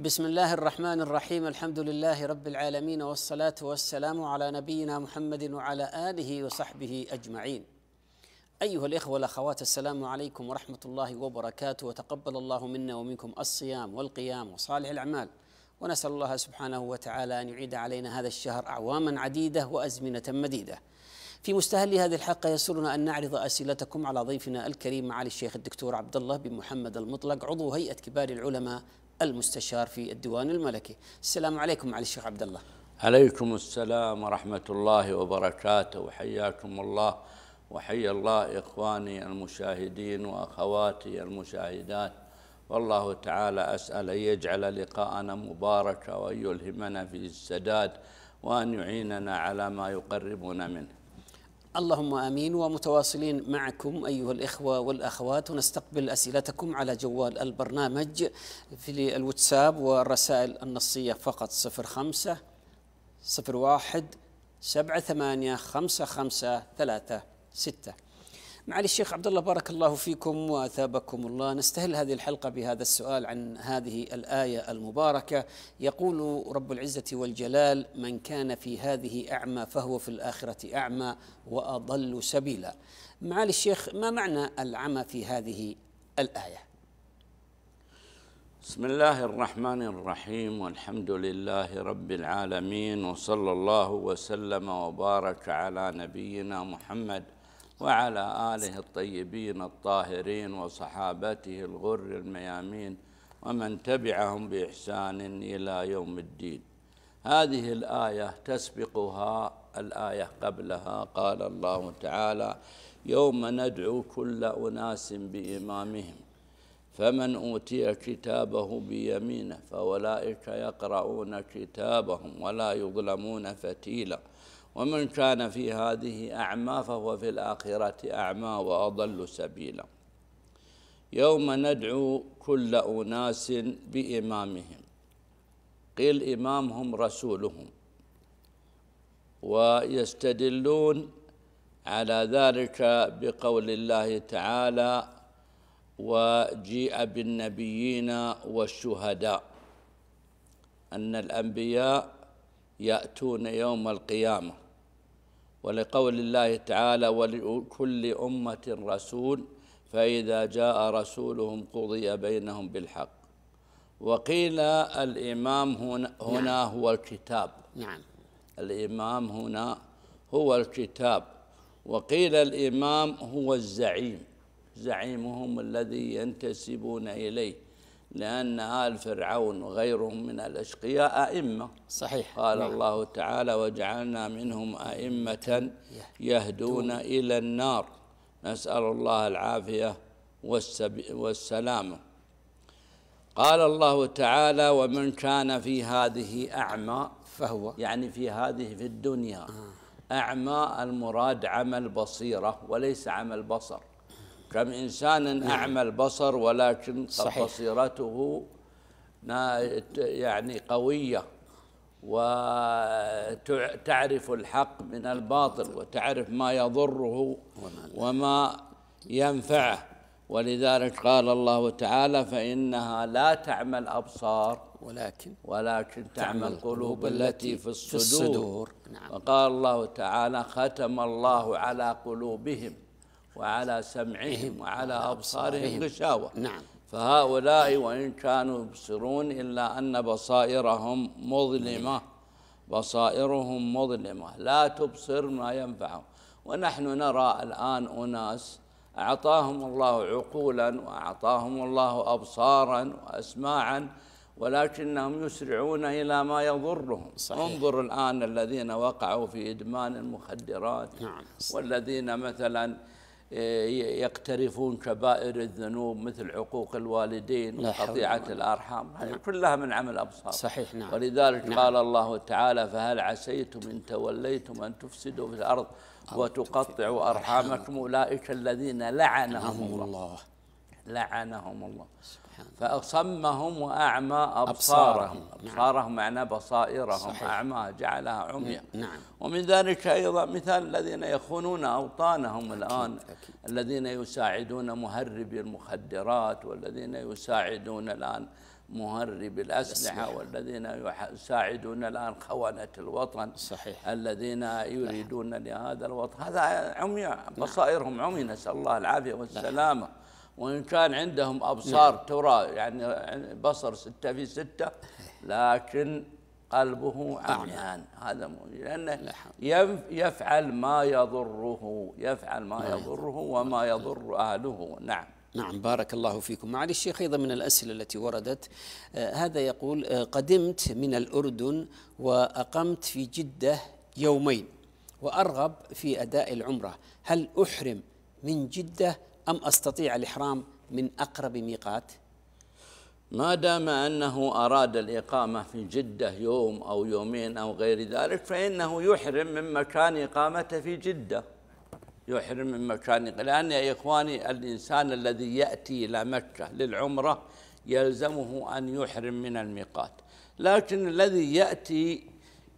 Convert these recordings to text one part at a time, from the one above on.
بسم الله الرحمن الرحيم الحمد لله رب العالمين والصلاة والسلام على نبينا محمد وعلى آله وصحبه أجمعين أيها الإخوة والأخوات السلام عليكم ورحمة الله وبركاته وتقبل الله منا ومنكم الصيام والقيام وصالح الأعمال ونسأل الله سبحانه وتعالى أن يعيد علينا هذا الشهر أعواما عديدة وأزمنة مديدة في مستهل هذه الحلقة يسرنا أن نعرض أسئلتكم على ضيفنا الكريم معالي الشيخ الدكتور عبد الله بن محمد المطلق عضو هيئة كبار العلماء المستشار في الديوان الملكي السلام عليكم على الشيخ عبد الله عليكم السلام ورحمة الله وبركاته وحياكم الله وحيا الله إخواني المشاهدين وأخواتي المشاهدات والله تعالى أسأل أن يجعل لقاءنا مباركا وأن يلهمنا في السداد وأن يعيننا على ما يقربنا منه اللهم امين ومتواصلين معكم ايها الاخوه والاخوات ونستقبل اسئلتكم على جوال البرنامج في الواتساب والرسائل النصيه فقط 05 01 78 55 36 معالي الشيخ عبد الله بارك الله فيكم واثابكم الله نستهل هذه الحلقه بهذا السؤال عن هذه الايه المباركه يقول رب العزه والجلال من كان في هذه اعمى فهو في الاخره اعمى واضل سبيلا معالي الشيخ ما معنى العمى في هذه الايه بسم الله الرحمن الرحيم والحمد لله رب العالمين وصلى الله وسلم وبارك على نبينا محمد وعلى آله الطيبين الطاهرين وصحابته الغر الميامين ومن تبعهم بإحسان إلى يوم الدين هذه الآية تسبقها الآية قبلها قال الله تعالى يوم ندعو كل أناس بإمامهم فمن أوتي كتابه بيمينه فأولئك يقرؤون كتابهم ولا يظلمون فتيلاً ومن كان في هذه أعمى فهو في الآخرة أعمى وأضل سبيلا يوم ندعو كل أناس بإمامهم قيل إمامهم رسولهم ويستدلون على ذلك بقول الله تعالى وجيء بالنبيين والشهداء أن الأنبياء يأتون يوم القيامة ولقول الله تعالى ولكل أمة رسول فإذا جاء رسولهم قضي بينهم بالحق وقيل الإمام هنا, هنا نعم. هو الكتاب نعم الإمام هنا هو الكتاب وقيل الإمام هو الزعيم زعيمهم الذي ينتسبون إليه لأن آل فرعون وغيرهم من الأشقياء أئمة صحيح قال نعم. الله تعالى وجعلنا منهم أئمة يهدون إلى النار نسأل الله العافية والسلامة قال الله تعالى ومن كان في هذه أعمى فهو يعني في هذه في الدنيا آه. أعمى المراد عمل بصيرة وليس عمل بصر كم إنسان أعمى البصر ولكن صحيح. بصيرته يعني قوية وتعرف الحق من الباطل وتعرف ما يضره وما ينفعه ولذلك قال الله تعالى فإنها لا تعمى الأبصار ولكن ولكن تعمى القلوب التي في الصدور, في الصدور. نعم. وقال الله تعالى ختم الله على قلوبهم وعلى سمعهم إيه. وعلى نعم، أبصارهم غشاوة نعم فهؤلاء وإن كانوا يبصرون إلا أن بصائرهم مظلمة نعم. بصائرهم مظلمة لا تبصر ما ينفعهم ونحن نرى الآن أناس أعطاهم الله عقولا وأعطاهم الله أبصارا وأسماعا ولكنهم يسرعون إلى ما يضرهم صحيح. انظر الآن الذين وقعوا في إدمان المخدرات نعم. والذين مثلا يقترفون كبائر الذنوب مثل عقوق الوالدين وقطيعة الأرحام نعم. كلها من عمل أبصار صحيح نعم ولذلك نعم. قال الله تعالى فهل عسيتم إن توليتم أن تفسدوا في الأرض وتقطعوا أرحامكم أولئك الذين لعنهم الله لعنهم الله فأصمهم وأعمى أبصارهم أبصارهم, نعم. أبصارهم نعم. بصائرهم صحيح. أعمى جعلها عميا نعم. ومن ذلك أيضا مثال الذين يخونون أوطانهم أكيد الآن أكيد. الذين يساعدون مهربي المخدرات والذين يساعدون الآن مهرب الأسلحة والذين يساعدون الآن خونة الوطن صحيح الذين يريدون لهذا الوطن هذا عمي نعم. بصائرهم عمي نسأل الله العافية نعم. والسلامة وإن كان عندهم أبصار نعم. ترى يعني بصر ستة في ستة لكن قلبه عميان هذا لأنه يفعل ما يضره يفعل ما يضره وما نعم. يضر أهله نعم نعم بارك الله فيكم معالي الشيخ أيضا من الأسئلة التي وردت آه، هذا يقول آه، قدمت من الأردن وأقمت في جدة يومين وأرغب في أداء العمرة هل أحرم من جدة أم أستطيع الإحرام من أقرب ميقات ما دام أنه أراد الإقامة في جدة يوم أو يومين أو غير ذلك فإنه يحرم من مكان إقامته في جدة يحرم من مكان لأن يا إخواني الإنسان الذي يأتي إلى مكة للعمرة يلزمه أن يحرم من الميقات لكن الذي يأتي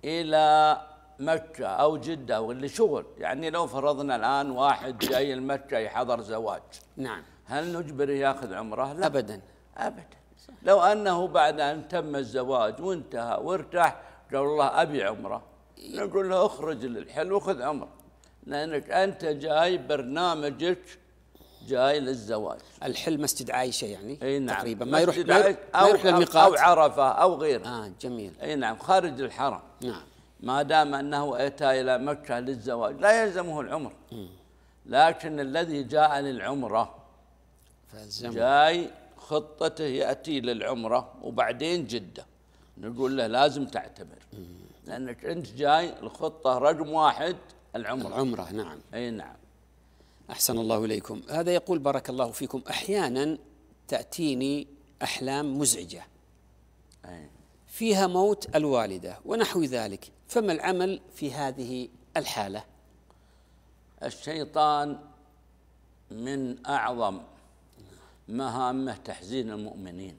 إلى مكة أو جدة أو اللي شغل يعني لو فرضنا الآن واحد جاي المكة يحضر زواج نعم هل نجبره ياخذ عمره؟ لا أبدا أبدا صح. لو أنه بعد أن تم الزواج وانتهى وارتاح قال والله أبي عمره نقول له اخرج للحل وخذ عمره لأنك أنت جاي برنامجك جاي للزواج الحل مسجد عائشه يعني اي نعم تقريبا ما يروح ما يروح, ما يروح او عرفه او غيره اه جميل اي نعم خارج الحرم نعم ما دام أنه أتى إلى مكة للزواج لا يلزمه العمر لكن الذي جاء للعمرة فالزمن. جاي خطته يأتي للعمرة وبعدين جدة نقول له لازم تعتمر لأنك أنت جاي الخطة رقم واحد العمرة العمرة نعم أي نعم أحسن الله إليكم هذا يقول بارك الله فيكم أحيانا تأتيني أحلام مزعجة أي. فيها موت الوالدة ونحو ذلك فما العمل في هذه الحالة الشيطان من أعظم مهامه تحزين المؤمنين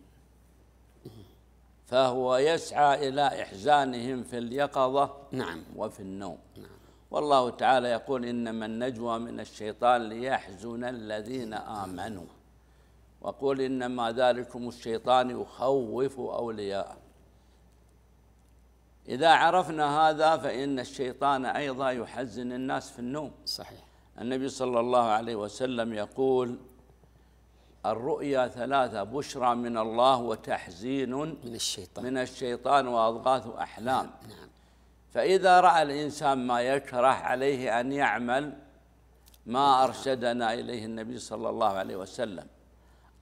فهو يسعى إلى إحزانهم في اليقظة نعم وفي النوم نعم والله تعالى يقول إنما النجوى من الشيطان ليحزن الذين آمنوا وقل إنما ذلكم الشيطان يخوف أولياءه إذا عرفنا هذا فإن الشيطان أيضا يحزن الناس في النوم صحيح النبي صلى الله عليه وسلم يقول الرؤيا ثلاثة بشرى من الله وتحزين من الشيطان من الشيطان وأضغاث أحلام نعم. نعم. فإذا رأى الإنسان ما يكره عليه أن يعمل ما نعم. أرشدنا إليه النبي صلى الله عليه وسلم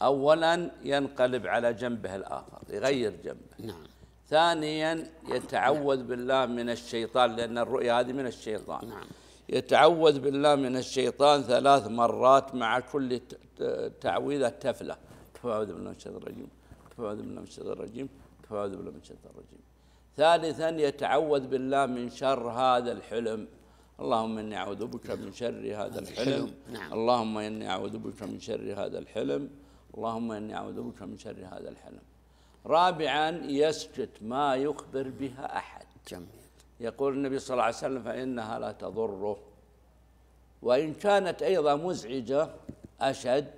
أولا ينقلب على جنبه الآخر يغير جنبه نعم ثانيا يتعوذ بالله من الشيطان لأن الرؤيا هذه من الشيطان نعم. يتعوذ بالله من الشيطان ثلاث مرات مع كل تعويذة تفلة تفاوذ بالله من الشيطان الرجيم تفاوذ بالله من الشيطان الرجيم تفاوذ بالله من الشيطان الرجيم ثالثا يتعوذ بالله من شر هذا الحلم اللهم اني اعوذ بك من شر هذا الحلم نعم. اللهم اني اعوذ بك من شر هذا الحلم اللهم اني اعوذ بك من شر هذا الحلم رابعا يسكت ما يخبر بها أحد جميل. يقول النبي صلى الله عليه وسلم فإنها لا تضره وإن كانت أيضا مزعجة أشد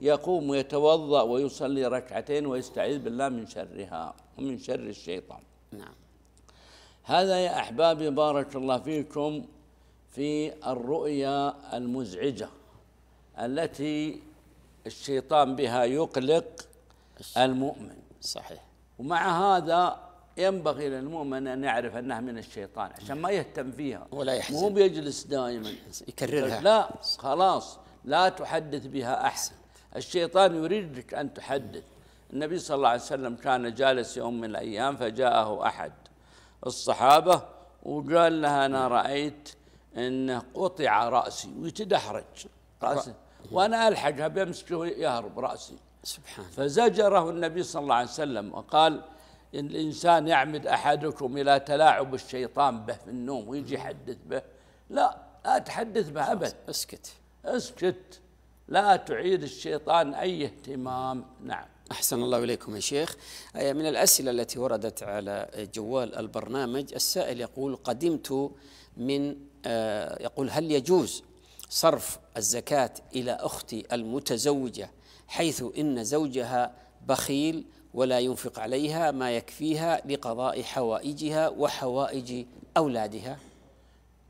يقوم ويتوضأ ويصلي ركعتين ويستعيذ بالله من شرها ومن شر الشيطان نعم هذا يا أحبابي بارك الله فيكم في الرؤيا المزعجة التي الشيطان بها يقلق المؤمن صحيح ومع هذا ينبغي للمؤمن ان يعرف انها من الشيطان عشان ما يهتم فيها ولا يحزن مو بيجلس دائما يكررها لا خلاص لا تحدث بها احسن الشيطان يريدك ان تحدث النبي صلى الله عليه وسلم كان جالس يوم من الايام فجاءه احد الصحابه وقال لها انا رايت انه قطع راسي ويتدحرج راسه وانا الحقها بمسكه يهرب راسي سبحان فزجره النبي صلى الله عليه وسلم وقال إن الإنسان يعمد أحدكم إلى تلاعب الشيطان به في النوم ويجي يحدث به لا لا تحدث به أبد اسكت اسكت لا تعيد الشيطان أي اهتمام نعم أحسن الله إليكم يا شيخ آه، من الأسئلة التي وردت على جوال البرنامج السائل يقول قدمت من آه، يقول هل يجوز صرف الزكاة إلى أختي المتزوجة حيث إن زوجها بخيل ولا ينفق عليها ما يكفيها لقضاء حوائجها وحوائج أولادها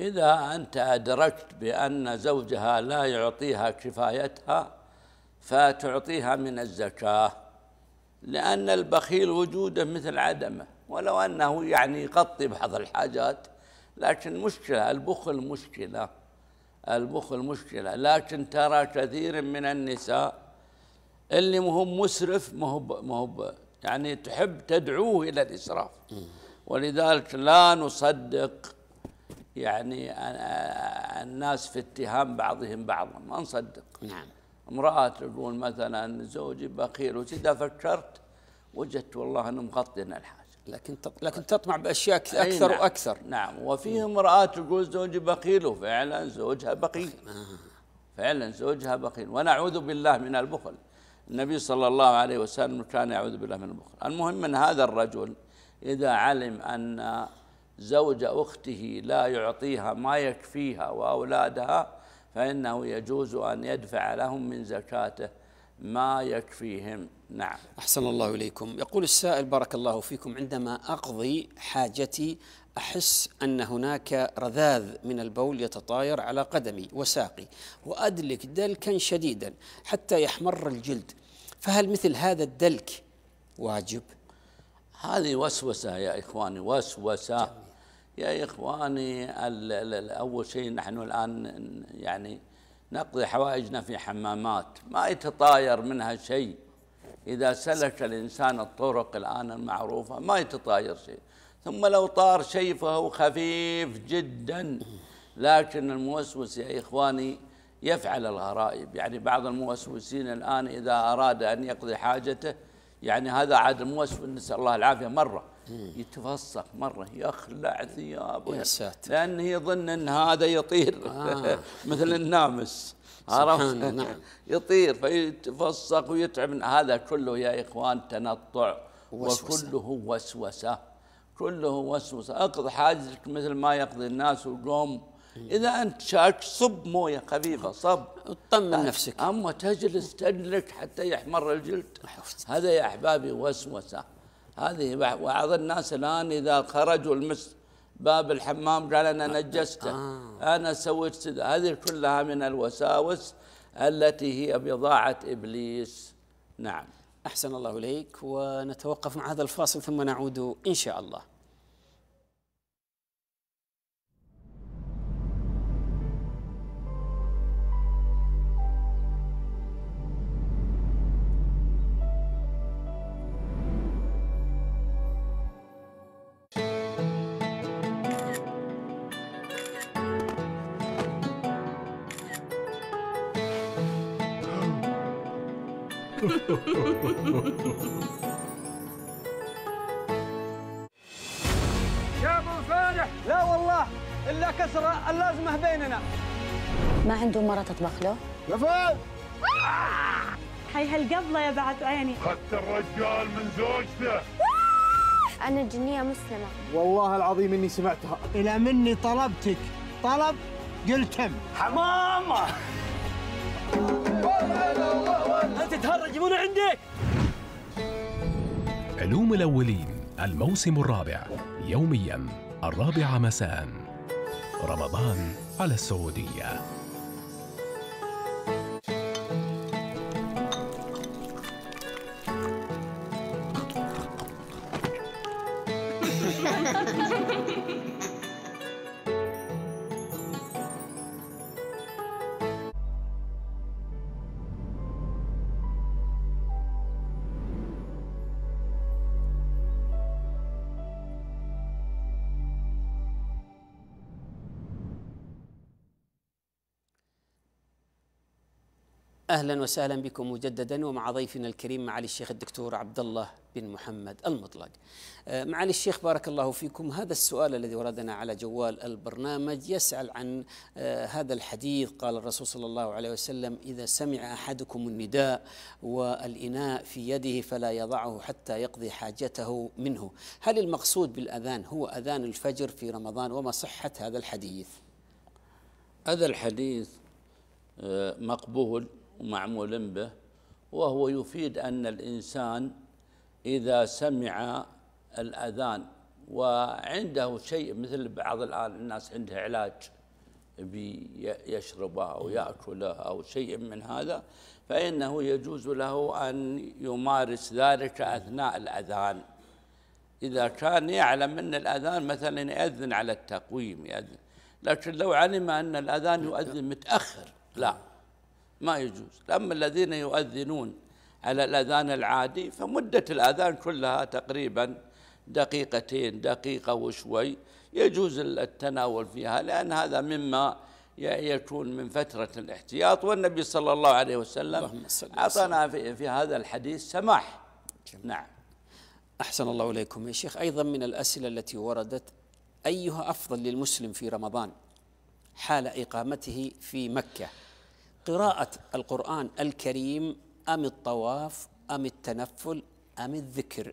إذا أنت أدركت بأن زوجها لا يعطيها كفايتها فتعطيها من الزكاة لأن البخيل وجوده مثل عدمه ولو أنه يعني يغطي بعض الحاجات لكن مشكلة البخل مشكلة البخل مشكلة لكن ترى كثير من النساء اللي ما هو مسرف ما هو ما هو يعني تحب تدعوه الى الاسراف ولذلك لا نصدق يعني الناس في اتهام بعضهم بعضا ما نصدق نعم امرأة تقول مثلا زوجي بخيل وإذا فكرت وجدت والله انه مغطين الحاجة لكن لكن تطمع باشياء اكثر نعم واكثر نعم وفي امرأة تقول زوجي بخيل وفعلا زوجها بخيل آه. فعلا زوجها بخيل ونعوذ بالله من البخل النبي صلى الله عليه وسلم كان يعوذ بالله من البخل المهم أن هذا الرجل إذا علم أن زوج أخته لا يعطيها ما يكفيها وأولادها فإنه يجوز أن يدفع لهم من زكاته ما يكفيهم نعم أحسن الله إليكم يقول السائل بارك الله فيكم عندما أقضي حاجتي أحس أن هناك رذاذ من البول يتطاير على قدمي وساقي وأدلك دلكا شديدا حتى يحمر الجلد فهل مثل هذا الدلك واجب؟ هذه وسوسة يا إخواني وسوسة يا إخواني أول شيء نحن الآن يعني نقضي حوائجنا في حمامات ما يتطاير منها شيء إذا سلك الإنسان الطرق الآن المعروفة ما يتطاير شيء ثم لو طار شيء فهو خفيف جدا لكن الموسوس يا إخواني يفعل الغرائب يعني بعض الموسوسين الآن إذا أراد أن يقضي حاجته يعني هذا عاد الموسوس نسأل الله العافية مرة يتفسخ مرة يخلع ثيابه يا ساتر لأنه يظن أن هذا يطير آه. مثل النامس عرفت نعم. يطير فيتفسخ ويتعب هذا كله يا إخوان تنطع وسوسة. وكله وسوسة كله وسوسة اقض حاجتك مثل ما يقضي الناس وقوم إذا أنت شاك صب موية خفيفة صب اطمن نفسك أما تجلس تدلك حتى يحمر الجلد هذا يا أحبابي وسوسة هذه بعض الناس الآن إذا خرجوا المس باب الحمام قال أنا نجسته آه. أنا سويت كذا هذه كلها من الوساوس التي هي بضاعة إبليس نعم أحسن الله إليك ونتوقف مع هذا الفاصل ثم نعود إن شاء الله تطبخ له؟ قفل هاي هالقبله يا بعد عيني خدت الرجال من زوجته انا جنيه مسلمه والله العظيم اني سمعتها الى مني طلبتك طلب قلت هم حمامه انت تهرج من عندك علوم الاولين الموسم الرابع يوميا الرابعه مساء رمضان على السعوديه اهلا وسهلا بكم مجددا ومع ضيفنا الكريم معالي الشيخ الدكتور عبد الله بن محمد المطلق. آه، معالي الشيخ بارك الله فيكم هذا السؤال الذي وردنا على جوال البرنامج يسال عن آه، هذا الحديث قال الرسول صلى الله عليه وسلم اذا سمع احدكم النداء والاناء في يده فلا يضعه حتى يقضي حاجته منه، هل المقصود بالاذان هو اذان الفجر في رمضان وما صحه هذا الحديث؟ هذا الحديث آه، مقبول معمول به وهو يفيد أن الإنسان إذا سمع الأذان وعنده شيء مثل بعض الآن الناس عندها علاج يشربه أو إيه. يأكله أو شيء من هذا فإنه يجوز له أن يمارس ذلك أثناء الأذان إذا كان يعلم أن الأذان مثلا يأذن على التقويم يأذن لكن لو علم أن الأذان يؤذن متأخر لا ما يجوز أما الذين يؤذنون على الأذان العادي فمدة الأذان كلها تقريبا دقيقتين دقيقة وشوي يجوز التناول فيها لأن هذا مما يكون من فترة الاحتياط والنبي صلى الله عليه وسلم أعطانا في, في هذا الحديث سماح جميل. نعم أحسن الله إليكم يا شيخ أيضا من الأسئلة التي وردت أيها أفضل للمسلم في رمضان حال إقامته في مكة قراءة القرآن الكريم أم الطواف أم التنفل أم الذكر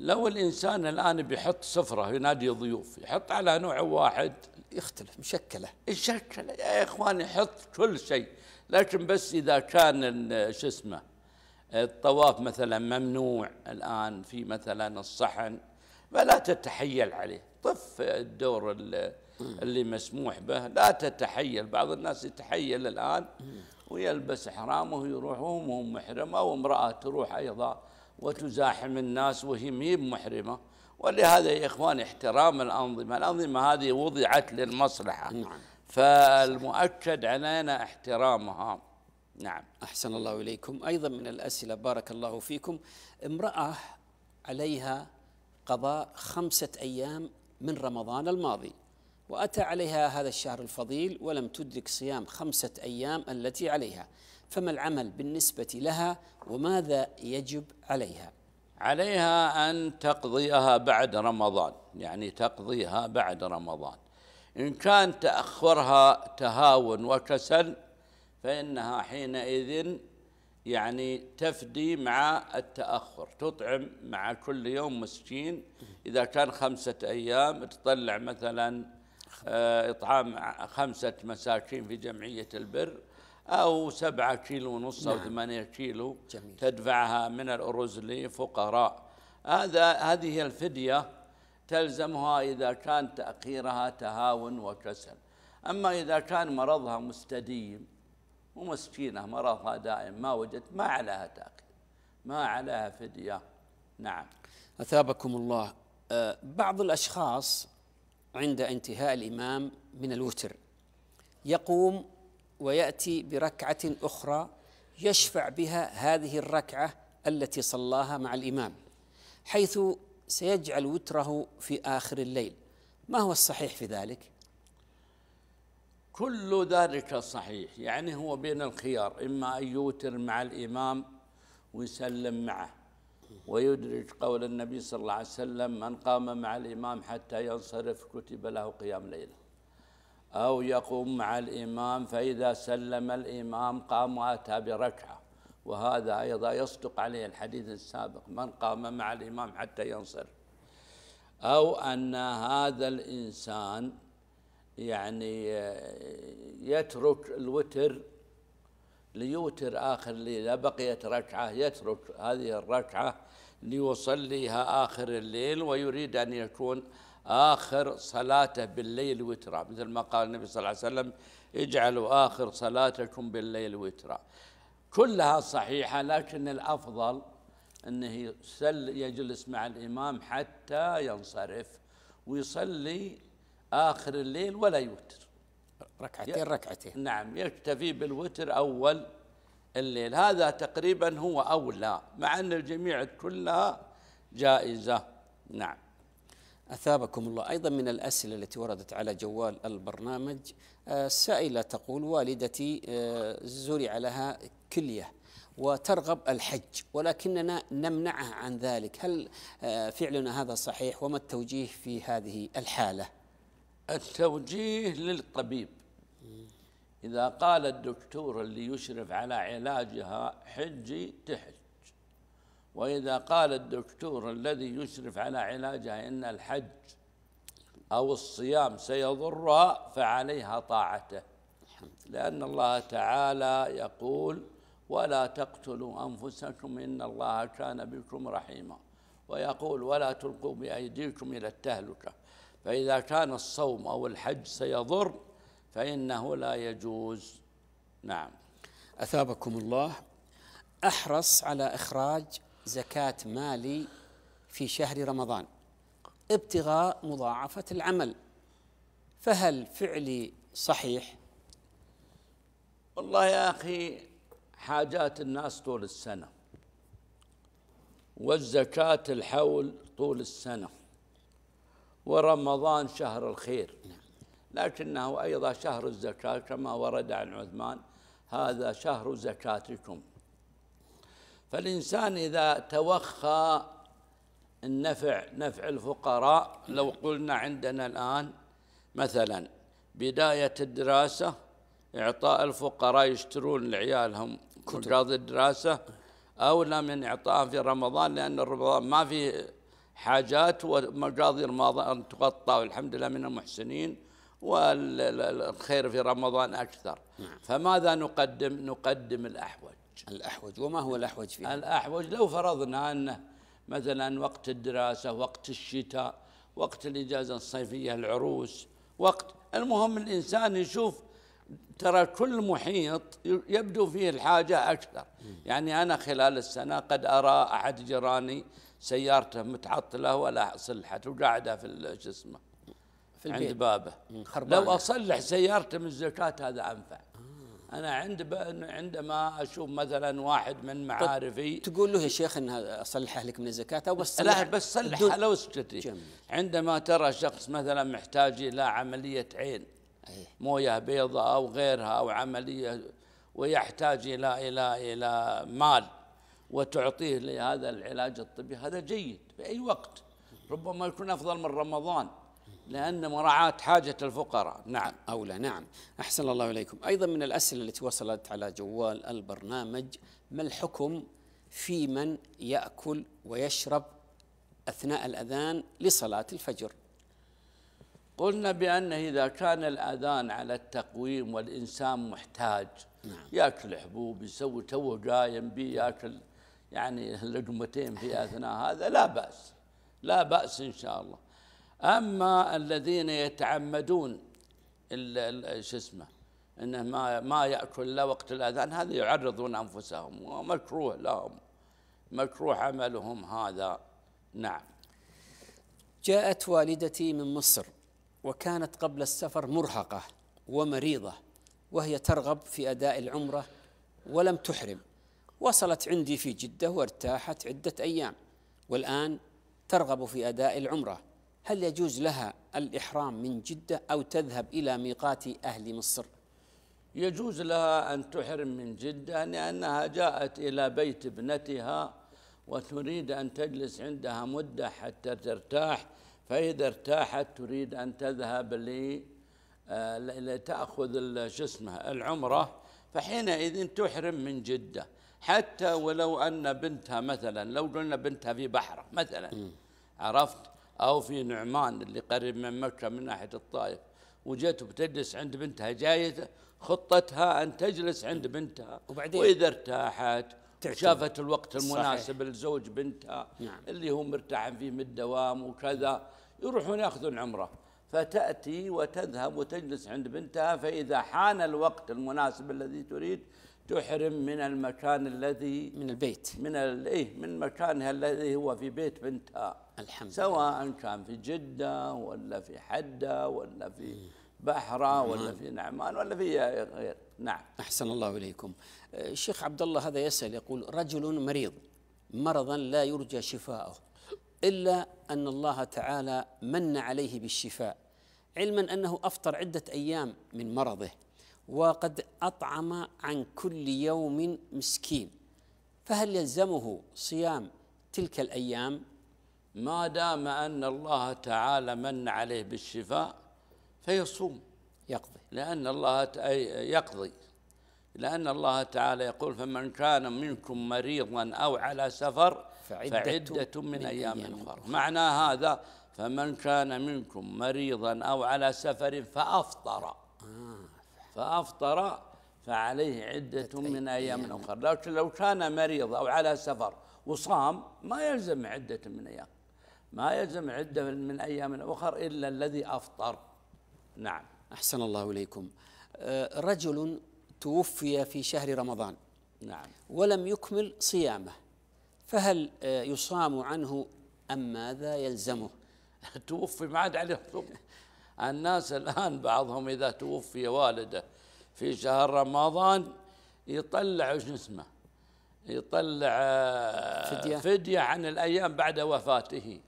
لو الإنسان الآن بيحط سفرة ينادي ضيوف يحط على نوع واحد يختلف مشكلة مشكلة يا إخوان يحط كل شيء لكن بس إذا كان شو اسمه الطواف مثلا ممنوع الآن في مثلا الصحن فلا تتحيل عليه طف الدور اللي مسموح به لا تتحيل بعض الناس يتحيل الآن ويلبس حرامه ويروح وهم محرمة وامرأة تروح أيضا وتزاحم الناس وهي ميب محرمة ولهذا يا إخوان احترام الأنظمة الأنظمة هذه وضعت للمصلحة نعم. فالمؤكد علينا احترامها نعم أحسن الله إليكم أيضا من الأسئلة بارك الله فيكم امرأة عليها قضاء خمسة أيام من رمضان الماضي وأتى عليها هذا الشهر الفضيل ولم تدرك صيام خمسة أيام التي عليها فما العمل بالنسبة لها وماذا يجب عليها عليها أن تقضيها بعد رمضان يعني تقضيها بعد رمضان إن كان تأخرها تهاون وكسل فإنها حينئذ يعني تفدي مع التأخر تطعم مع كل يوم مسكين إذا كان خمسة أيام تطلع مثلاً آه، إطعام خمسة مساكين في جمعية البر أو سبعة كيلو ونص نعم. أو ثمانية كيلو جميل. تدفعها من الأرز لفقراء هذا هذه الفدية تلزمها إذا كان تأخيرها تهاون وكسل أما إذا كان مرضها مستديم ومسكينة مرضها دائم ما وجدت ما عليها تأخير ما عليها فدية نعم أثابكم الله آه، بعض الأشخاص عند انتهاء الامام من الوتر يقوم وياتي بركعه اخرى يشفع بها هذه الركعه التي صلاها مع الامام حيث سيجعل وتره في اخر الليل ما هو الصحيح في ذلك كل ذلك صحيح يعني هو بين الخيار اما ان يوتر مع الامام ويسلم معه ويدرج قول النبي صلى الله عليه وسلم من قام مع الإمام حتى ينصرف كتب له قيام ليلة أو يقوم مع الإمام فإذا سلم الإمام قام وأتى بركعة وهذا أيضا يصدق عليه الحديث السابق من قام مع الإمام حتى ينصرف أو أن هذا الإنسان يعني آه، يترك الوتر ليوتر آخر إذا بقيت ركعة يترك هذه الركعة ليصليها آخر الليل ويريد أن يكون آخر صلاته بالليل وترا مثل ما قال النبي صلى الله عليه وسلم اجعلوا آخر صلاتكم بالليل وترا كلها صحيحة لكن الأفضل أنه يجلس مع الإمام حتى ينصرف ويصلي آخر الليل ولا يوتر ركعتين ركعتين نعم يكتفي بالوتر أول الليل هذا تقريبا هو أولى مع أن الجميع كلها جائزة نعم أثابكم الله أيضا من الأسئلة التي وردت على جوال البرنامج آه، سائلة تقول والدتي آه، زرع لها كلية وترغب الحج ولكننا نمنعها عن ذلك هل آه، فعلنا هذا صحيح وما التوجيه في هذه الحالة التوجيه للطبيب إذا قال الدكتور اللي يشرف على علاجها حجي تحج وإذا قال الدكتور الذي يشرف على علاجها إن الحج أو الصيام سيضرها فعليها طاعته لأن الله تعالى يقول ولا تقتلوا أنفسكم إن الله كان بكم رحيما ويقول ولا تلقوا بأيديكم إلى التهلكة فإذا كان الصوم أو الحج سيضر فإنه لا يجوز نعم أثابكم الله أحرص على إخراج زكاة مالي في شهر رمضان ابتغاء مضاعفة العمل فهل فعلي صحيح؟ والله يا أخي حاجات الناس طول السنة والزكاة الحول طول السنة ورمضان شهر الخير نعم. لكنه أيضا شهر الزكاة كما ورد عن عثمان هذا شهر زكاتكم فالإنسان إذا توخى النفع نفع الفقراء لو قلنا عندنا الآن مثلا بداية الدراسة إعطاء الفقراء يشترون لعيالهم كتاب الدراسة أولى من إعطائهم في رمضان لأن رمضان ما في حاجات ومقاضي رمضان تغطى والحمد لله من المحسنين والخير في رمضان أكثر نعم. فماذا نقدم نقدم الأحوج الأحوج وما هو الأحوج فيه الأحوج لو فرضنا أنه مثلا وقت الدراسة وقت الشتاء وقت الإجازة الصيفية العروس وقت المهم الإنسان يشوف ترى كل محيط يبدو فيه الحاجة أكثر يعني أنا خلال السنة قد أرى أحد جيراني سيارته متعطلة ولا صلحت وقاعدة في شو اسمه في البيت عند بابه خربانة. لو اصلح سيارته من الزكاه هذا انفع انا عند عندما اشوف مثلا واحد من معارفي تقول له يا شيخ ان اصلحه لك من الزكاه او بس لا بس صلحه لو سكتي عندما ترى شخص مثلا محتاج الى عمليه عين إيه. مويه بيضاء او غيرها او عمليه ويحتاج الى الى الى مال وتعطيه لهذا العلاج الطبي هذا جيد في اي وقت ربما يكون افضل من رمضان لأن مراعاة حاجة الفقراء نعم أولى نعم أحسن الله إليكم أيضا من الأسئلة التي وصلت على جوال البرنامج ما الحكم في من يأكل ويشرب أثناء الأذان لصلاة الفجر قلنا بأنه إذا كان الأذان على التقويم والإنسان محتاج نعم. ياكل حبوب يسوي توه قايم بي ياكل يعني لقمتين في أثناء هذا لا بأس لا بأس إن شاء الله اما الذين يتعمدون شو اسمه انه ما ما ياكل الا وقت الاذان هذا يعرضون انفسهم ومكروه لهم مكروه عملهم هذا نعم جاءت والدتي من مصر وكانت قبل السفر مرهقه ومريضه وهي ترغب في اداء العمره ولم تحرم وصلت عندي في جده وارتاحت عده ايام والان ترغب في اداء العمره هل يجوز لها الإحرام من جدة أو تذهب إلى ميقات أهل مصر يجوز لها أن تحرم من جدة لأنها جاءت إلى بيت ابنتها وتريد أن تجلس عندها مدة حتى ترتاح فإذا ارتاحت تريد أن تذهب آه، لتأخذ شو اسمه العمرة فحينئذ تحرم من جدة حتى ولو أن بنتها مثلا لو قلنا بنتها في بحرة مثلا عرفت أو في نعمان اللي قريب من مكة من ناحية الطائف وجت بتجلس عند بنتها جاية خطتها أن تجلس عند بنتها وبعدين وإذا ارتاحت شافت الوقت المناسب صحيح. لزوج بنتها نعم. اللي هو مرتاح فيه من الدوام وكذا يروحون ياخذون عمره فتأتي وتذهب وتجلس عند بنتها فإذا حان الوقت المناسب الذي تريد تحرم من المكان الذي من البيت من ايه من مكانها الذي هو في بيت بنتها الحمد سواء لله. كان في جدة ولا في حدة ولا في بحرة نعم. ولا في نعمان ولا في غير نعم أحسن الله إليكم آه، الشيخ عبد الله هذا يسأل يقول رجل مريض مرضا لا يرجى شفاؤه إلا أن الله تعالى من عليه بالشفاء علما انه افطر عده ايام من مرضه وقد اطعم عن كل يوم مسكين فهل يلزمه صيام تلك الايام ما دام ان الله تعالى من عليه بالشفاء فيصوم يقضي لان الله يقضي لأن الله تعالى يقول فمن كان منكم مريضا أو على سفر فعدة, فعدة من, من أيام أخرى معنى هذا فمن كان منكم مريضا أو على سفر فأفطر فأفطر فعليه عدة من أيام أخرى لكن لو كان مريض أو على سفر وصام ما يلزم عدة من أيام ما يلزم عدة من أيام أخر إلا الذي أفطر نعم أحسن الله إليكم آه، رجل توفي في شهر رمضان نعم ولم يكمل صيامه فهل آه، يصام عنه أم ماذا يلزمه توفي ما عاد عليهم الناس الآن بعضهم إذا توفي والده في شهر رمضان يطلع شو اسمه يطلع آه، فدية. فدية عن الأيام بعد وفاته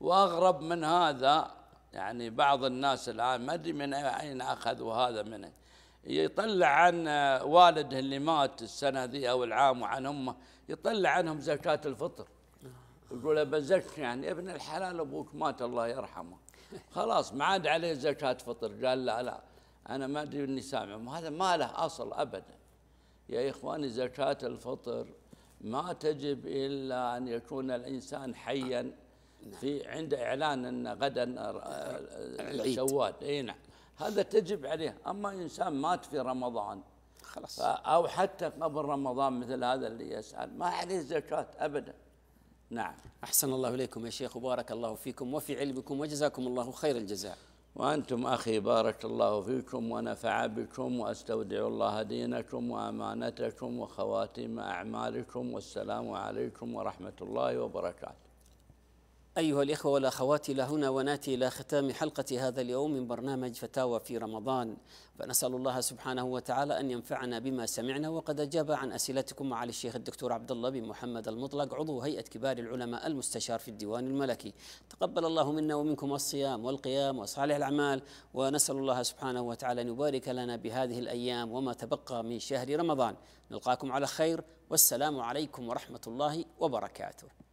وأغرب من هذا يعني بعض الناس الآن ما أدري من أين أخذوا هذا منه يطلع عن آه، والده اللي مات السنة ذي أو العام وعن أمه يطلع عنهم زكاة الفطر يقول له بزكت يعني ابن الحلال ابوك مات الله يرحمه خلاص ما عاد عليه زكاه فطر قال لا لا انا ما ادري اني سامع هذا ما له اصل ابدا يا اخواني زكاه الفطر ما تجب الا ان يكون الانسان حيا في نعم. عند اعلان ان غدا آه، آه، العيد اي نعم هذا تجب عليه اما انسان مات في رمضان خلاص او حتى قبل رمضان مثل هذا اللي يسال ما عليه زكاه ابدا نعم أحسن الله إليكم يا شيخ وبارك الله فيكم وفي علمكم وجزاكم الله خير الجزاء وأنتم أخي بارك الله فيكم ونفع بكم وأستودع الله دينكم وأمانتكم وخواتيم أعمالكم والسلام عليكم ورحمة الله وبركاته أيها الإخوة والأخوات إلى هنا وناتي إلى ختام حلقة هذا اليوم من برنامج فتاوى في رمضان فنسأل الله سبحانه وتعالى أن ينفعنا بما سمعنا وقد أجاب عن أسئلتكم معالي الشيخ الدكتور عبد الله بن محمد المطلق عضو هيئة كبار العلماء المستشار في الديوان الملكي تقبل الله منا ومنكم الصيام والقيام وصالح الأعمال ونسأل الله سبحانه وتعالى أن يبارك لنا بهذه الأيام وما تبقى من شهر رمضان نلقاكم على خير والسلام عليكم ورحمة الله وبركاته